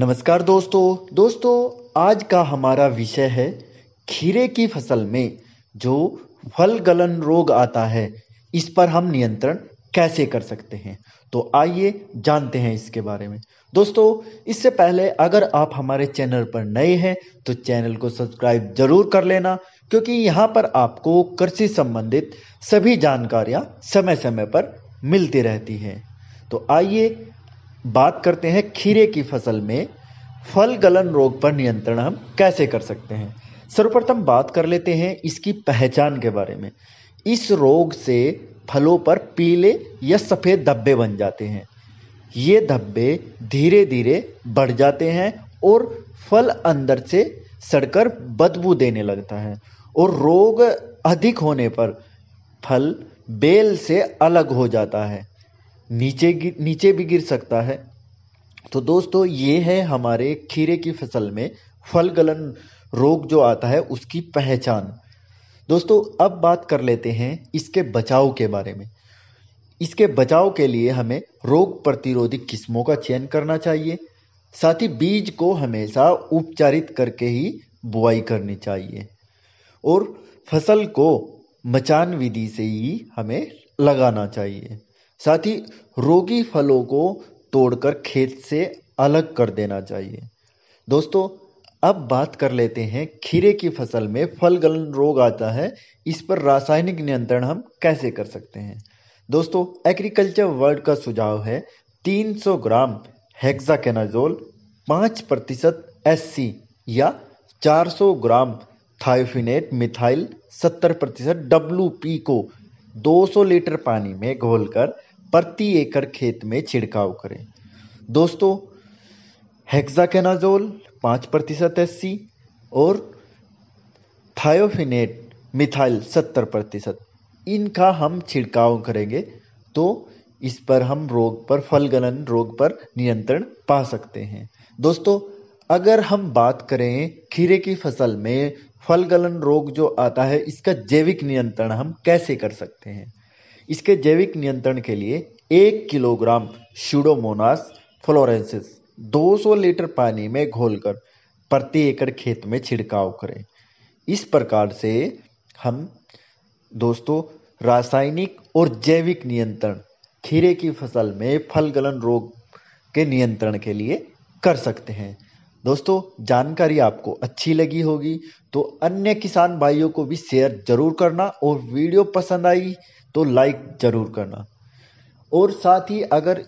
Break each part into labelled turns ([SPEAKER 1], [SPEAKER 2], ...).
[SPEAKER 1] नमस्कार दोस्तों दोस्तों आज का हमारा विषय है खीरे की फसल में जो फल गलन रोग आता है इस पर हम नियंत्रण कैसे कर सकते हैं तो आइए जानते हैं इसके बारे में दोस्तों इससे पहले अगर आप हमारे चैनल पर नए हैं तो चैनल को सब्सक्राइब जरूर कर लेना क्योंकि यहाँ पर आपको कृषि संबंधित सभी जानकारियाँ समय समय पर मिलती रहती हैं तो आइए बात करते हैं खीरे की फसल में फल गलन रोग पर नियंत्रण हम कैसे कर सकते हैं सर्वप्रथम बात कर लेते हैं इसकी पहचान के बारे में इस रोग से फलों पर पीले या सफ़ेद धब्बे बन जाते हैं ये धब्बे धीरे धीरे बढ़ जाते हैं और फल अंदर से सड़कर बदबू देने लगता है और रोग अधिक होने पर फल बेल से अलग हो जाता है नीचे गिर नीचे भी गिर सकता है तो दोस्तों ये है हमारे खीरे की फसल में फल गलन रोग जो आता है उसकी पहचान दोस्तों अब बात कर लेते हैं इसके बचाव के बारे में इसके बचाव के लिए हमें रोग प्रतिरोधी किस्मों का चयन करना चाहिए साथ ही बीज को हमेशा उपचारित करके ही बुआई करनी चाहिए और फसल को मचान विधि से ही हमें लगाना चाहिए साथ ही रोगी फलों को तोड़कर खेत से अलग कर देना चाहिए दोस्तों अब बात कर लेते हैं खीरे की फसल में फल गलन रोग आता है इस पर रासायनिक नियंत्रण हम कैसे कर सकते हैं दोस्तों एग्रीकल्चर वर्ल्ड का सुझाव है 300 ग्राम हेक्साकेनाजोल 5 प्रतिशत एस या 400 ग्राम थायोफिनेट मिथाइल 70 प्रतिशत डब्ल्यू को 200 लीटर पानी में घोलकर प्रति एकड़ खेत में छिड़काव करें दोस्तों हेक्साकेनाजोल पाँच प्रतिशत एस और थायोफिनेट मिथाइल सत्तर प्रतिशत इनका हम छिड़काव करेंगे तो इस पर हम रोग पर फल गलन रोग पर नियंत्रण पा सकते हैं दोस्तों अगर हम बात करें खीरे की फसल में फल गलन रोग जो आता है इसका जैविक नियंत्रण हम कैसे कर सकते हैं इसके जैविक नियंत्रण के लिए एक किलोग्राम शूडोमोनास फ्लोरेंसिस 200 लीटर पानी में घोलकर प्रति एकड़ खेत में छिड़काव करें इस प्रकार से हम दोस्तों रासायनिक और जैविक नियंत्रण खीरे की फसल में फल गलन रोग के नियंत्रण के लिए कर सकते हैं दोस्तों जानकारी आपको अच्छी लगी होगी तो अन्य किसान भाइयों को भी शेयर जरूर करना और वीडियो पसंद आई तो लाइक जरूर करना और साथ ही अगर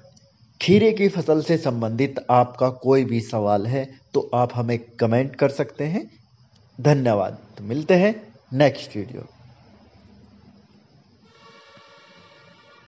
[SPEAKER 1] खीरे की फसल से संबंधित आपका कोई भी सवाल है तो आप हमें कमेंट कर सकते हैं धन्यवाद तो मिलते हैं नेक्स्ट वीडियो